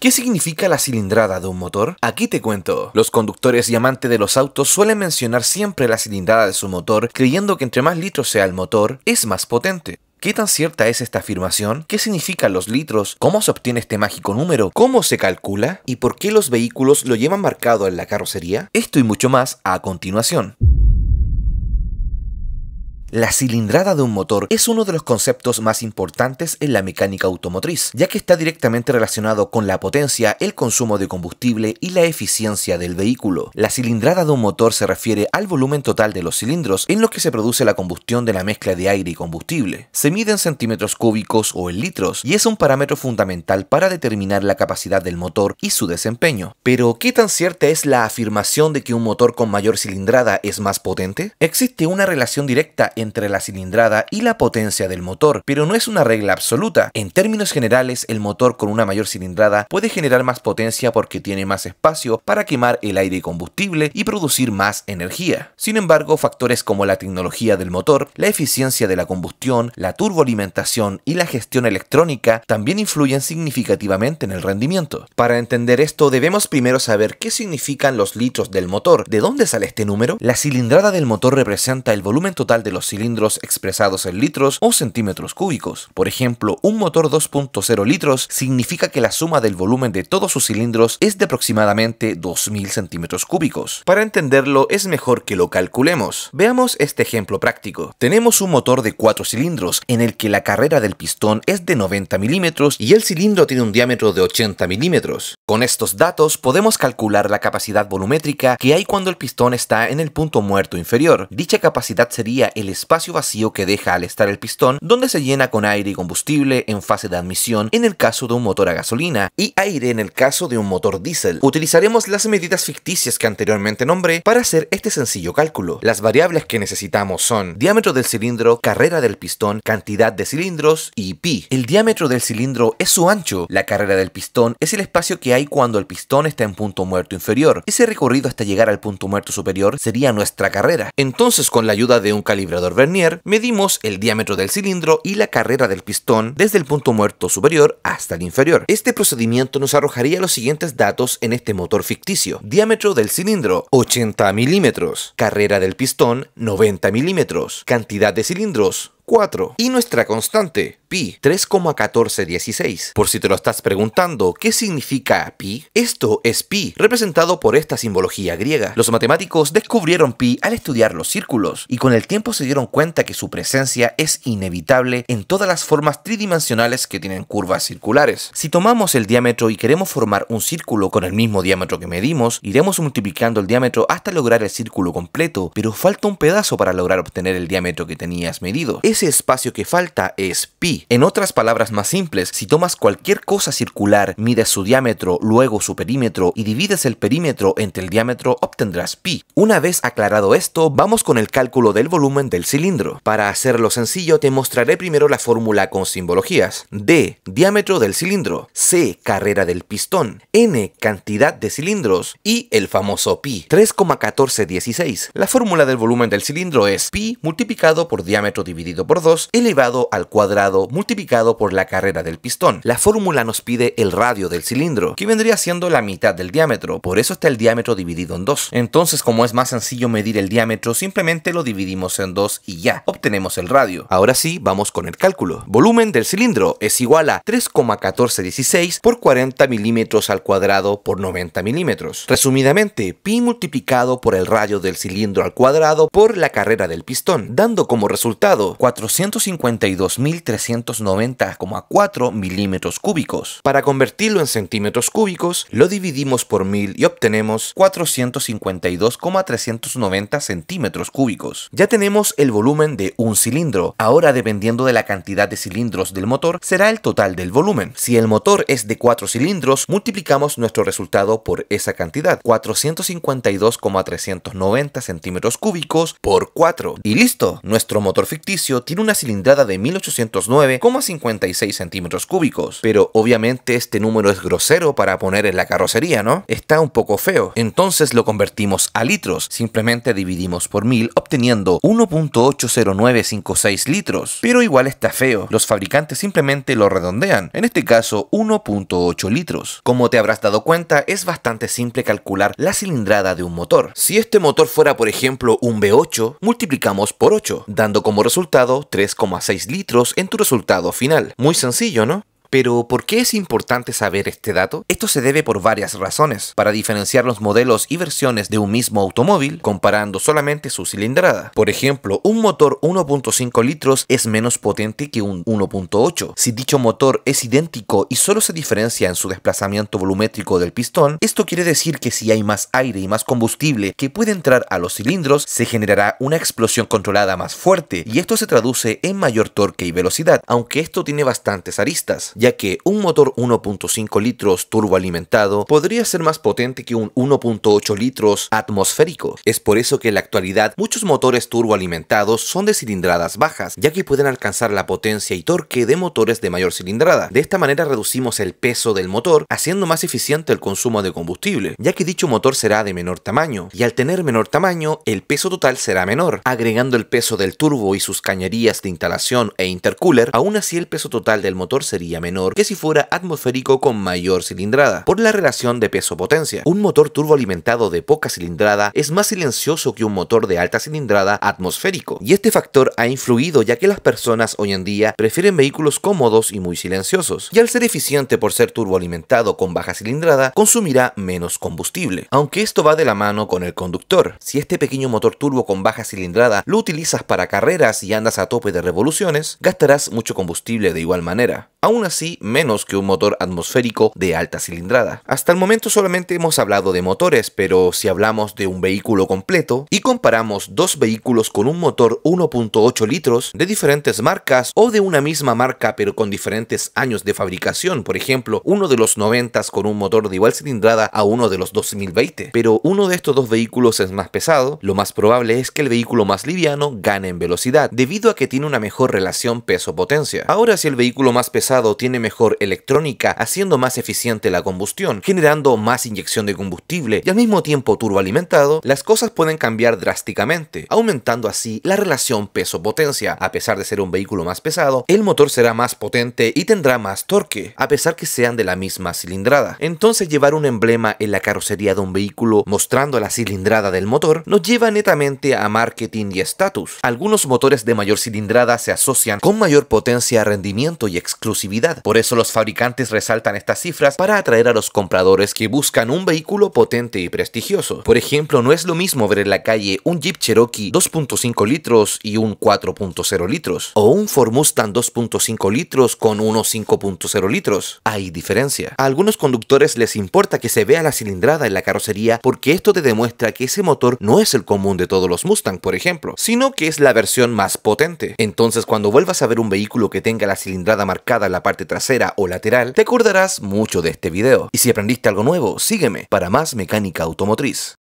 ¿Qué significa la cilindrada de un motor? Aquí te cuento. Los conductores y amantes de los autos suelen mencionar siempre la cilindrada de su motor, creyendo que entre más litros sea el motor, es más potente. ¿Qué tan cierta es esta afirmación? ¿Qué significan los litros? ¿Cómo se obtiene este mágico número? ¿Cómo se calcula? ¿Y por qué los vehículos lo llevan marcado en la carrocería? Esto y mucho más a continuación. La cilindrada de un motor es uno de los conceptos más importantes en la mecánica automotriz, ya que está directamente relacionado con la potencia, el consumo de combustible y la eficiencia del vehículo. La cilindrada de un motor se refiere al volumen total de los cilindros en los que se produce la combustión de la mezcla de aire y combustible. Se mide en centímetros cúbicos o en litros y es un parámetro fundamental para determinar la capacidad del motor y su desempeño. Pero, ¿qué tan cierta es la afirmación de que un motor con mayor cilindrada es más potente? Existe una relación directa entre la cilindrada y la potencia del motor, pero no es una regla absoluta. En términos generales, el motor con una mayor cilindrada puede generar más potencia porque tiene más espacio para quemar el aire y combustible y producir más energía. Sin embargo, factores como la tecnología del motor, la eficiencia de la combustión, la turboalimentación y la gestión electrónica también influyen significativamente en el rendimiento. Para entender esto, debemos primero saber qué significan los litros del motor, de dónde sale este número. La cilindrada del motor representa el volumen total de los cilindros expresados en litros o centímetros cúbicos. Por ejemplo, un motor 2.0 litros significa que la suma del volumen de todos sus cilindros es de aproximadamente 2000 centímetros cúbicos. Para entenderlo es mejor que lo calculemos. Veamos este ejemplo práctico. Tenemos un motor de 4 cilindros en el que la carrera del pistón es de 90 milímetros y el cilindro tiene un diámetro de 80 milímetros. Con estos datos podemos calcular la capacidad volumétrica que hay cuando el pistón está en el punto muerto inferior. Dicha capacidad sería el espacio vacío que deja al estar el pistón, donde se llena con aire y combustible en fase de admisión en el caso de un motor a gasolina y aire en el caso de un motor diésel. Utilizaremos las medidas ficticias que anteriormente nombré para hacer este sencillo cálculo. Las variables que necesitamos son diámetro del cilindro, carrera del pistón, cantidad de cilindros y pi. El diámetro del cilindro es su ancho, la carrera del pistón es el espacio que hay cuando el pistón está en punto muerto inferior. Ese recorrido hasta llegar al punto muerto superior sería nuestra carrera. Entonces con la ayuda de un calibrador vernier, medimos el diámetro del cilindro y la carrera del pistón desde el punto muerto superior hasta el inferior. Este procedimiento nos arrojaría los siguientes datos en este motor ficticio. Diámetro del cilindro, 80 milímetros. Carrera del pistón, 90 milímetros. Cantidad de cilindros, y nuestra constante pi 3,1416. Por si te lo estás preguntando, ¿qué significa pi? Esto es pi, representado por esta simbología griega. Los matemáticos descubrieron pi al estudiar los círculos y con el tiempo se dieron cuenta que su presencia es inevitable en todas las formas tridimensionales que tienen curvas circulares. Si tomamos el diámetro y queremos formar un círculo con el mismo diámetro que medimos, iremos multiplicando el diámetro hasta lograr el círculo completo, pero falta un pedazo para lograr obtener el diámetro que tenías medido ese espacio que falta es pi. En otras palabras más simples, si tomas cualquier cosa circular, mides su diámetro, luego su perímetro y divides el perímetro entre el diámetro, obtendrás pi. Una vez aclarado esto, vamos con el cálculo del volumen del cilindro. Para hacerlo sencillo, te mostraré primero la fórmula con simbologías. D, diámetro del cilindro. C, carrera del pistón. N, cantidad de cilindros. Y el famoso pi, 3,1416. La fórmula del volumen del cilindro es pi multiplicado por diámetro dividido por 2 elevado al cuadrado multiplicado por la carrera del pistón. La fórmula nos pide el radio del cilindro, que vendría siendo la mitad del diámetro, por eso está el diámetro dividido en 2. Entonces, como es más sencillo medir el diámetro, simplemente lo dividimos en 2 y ya, obtenemos el radio. Ahora sí, vamos con el cálculo. Volumen del cilindro es igual a 3,1416 por 40 milímetros al cuadrado por 90 milímetros. Resumidamente, pi multiplicado por el radio del cilindro al cuadrado por la carrera del pistón, dando como resultado 452.390,4 milímetros cúbicos. Para convertirlo en centímetros cúbicos, lo dividimos por 1000 y obtenemos 452,390 centímetros cúbicos. Ya tenemos el volumen de un cilindro. Ahora, dependiendo de la cantidad de cilindros del motor, será el total del volumen. Si el motor es de 4 cilindros, multiplicamos nuestro resultado por esa cantidad, 452,390 centímetros cúbicos por 4. Y listo, nuestro motor ficticio tiene una cilindrada de 1809,56 centímetros cúbicos, pero obviamente este número es grosero para poner en la carrocería, ¿no? Está un poco feo. Entonces lo convertimos a litros, simplemente dividimos por 1000 obteniendo 1.80956 litros, pero igual está feo, los fabricantes simplemente lo redondean, en este caso 1.8 litros. Como te habrás dado cuenta, es bastante simple calcular la cilindrada de un motor. Si este motor fuera por ejemplo un V8, multiplicamos por 8, dando como resultado 3,6 litros en tu resultado final. Muy sencillo, ¿no? Pero, ¿por qué es importante saber este dato? Esto se debe por varias razones, para diferenciar los modelos y versiones de un mismo automóvil comparando solamente su cilindrada. Por ejemplo, un motor 1.5 litros es menos potente que un 1.8. Si dicho motor es idéntico y solo se diferencia en su desplazamiento volumétrico del pistón, esto quiere decir que si hay más aire y más combustible que puede entrar a los cilindros, se generará una explosión controlada más fuerte y esto se traduce en mayor torque y velocidad, aunque esto tiene bastantes aristas ya que un motor 1.5 litros turboalimentado podría ser más potente que un 1.8 litros atmosférico. Es por eso que en la actualidad muchos motores turboalimentados son de cilindradas bajas, ya que pueden alcanzar la potencia y torque de motores de mayor cilindrada. De esta manera reducimos el peso del motor, haciendo más eficiente el consumo de combustible, ya que dicho motor será de menor tamaño, y al tener menor tamaño, el peso total será menor, agregando el peso del turbo y sus cañerías de instalación e intercooler, aún así el peso total del motor sería menor menor que si fuera atmosférico con mayor cilindrada, por la relación de peso-potencia. Un motor turboalimentado de poca cilindrada es más silencioso que un motor de alta cilindrada atmosférico, y este factor ha influido ya que las personas hoy en día prefieren vehículos cómodos y muy silenciosos, y al ser eficiente por ser turboalimentado con baja cilindrada, consumirá menos combustible. Aunque esto va de la mano con el conductor, si este pequeño motor turbo con baja cilindrada lo utilizas para carreras y andas a tope de revoluciones, gastarás mucho combustible de igual manera. Aún así, menos que un motor atmosférico de alta cilindrada. Hasta el momento solamente hemos hablado de motores, pero si hablamos de un vehículo completo y comparamos dos vehículos con un motor 1.8 litros de diferentes marcas o de una misma marca pero con diferentes años de fabricación, por ejemplo, uno de los 90 con un motor de igual cilindrada a uno de los 2020, pero uno de estos dos vehículos es más pesado, lo más probable es que el vehículo más liviano gane en velocidad debido a que tiene una mejor relación peso-potencia. Ahora si el vehículo más pesado tiene tiene mejor electrónica, haciendo más eficiente la combustión, generando más inyección de combustible y al mismo tiempo turboalimentado, las cosas pueden cambiar drásticamente, aumentando así la relación peso-potencia. A pesar de ser un vehículo más pesado, el motor será más potente y tendrá más torque, a pesar que sean de la misma cilindrada. Entonces llevar un emblema en la carrocería de un vehículo mostrando la cilindrada del motor nos lleva netamente a marketing y estatus. Algunos motores de mayor cilindrada se asocian con mayor potencia, rendimiento y exclusividad, por eso los fabricantes resaltan estas cifras para atraer a los compradores que buscan un vehículo potente y prestigioso. Por ejemplo, no es lo mismo ver en la calle un Jeep Cherokee 2.5 litros y un 4.0 litros, o un Ford Mustang 2.5 litros con unos 5.0 litros. Hay diferencia. A algunos conductores les importa que se vea la cilindrada en la carrocería porque esto te demuestra que ese motor no es el común de todos los Mustang, por ejemplo, sino que es la versión más potente. Entonces, cuando vuelvas a ver un vehículo que tenga la cilindrada marcada en la parte trasera o lateral, te acordarás mucho de este video. Y si aprendiste algo nuevo, sígueme para más mecánica automotriz.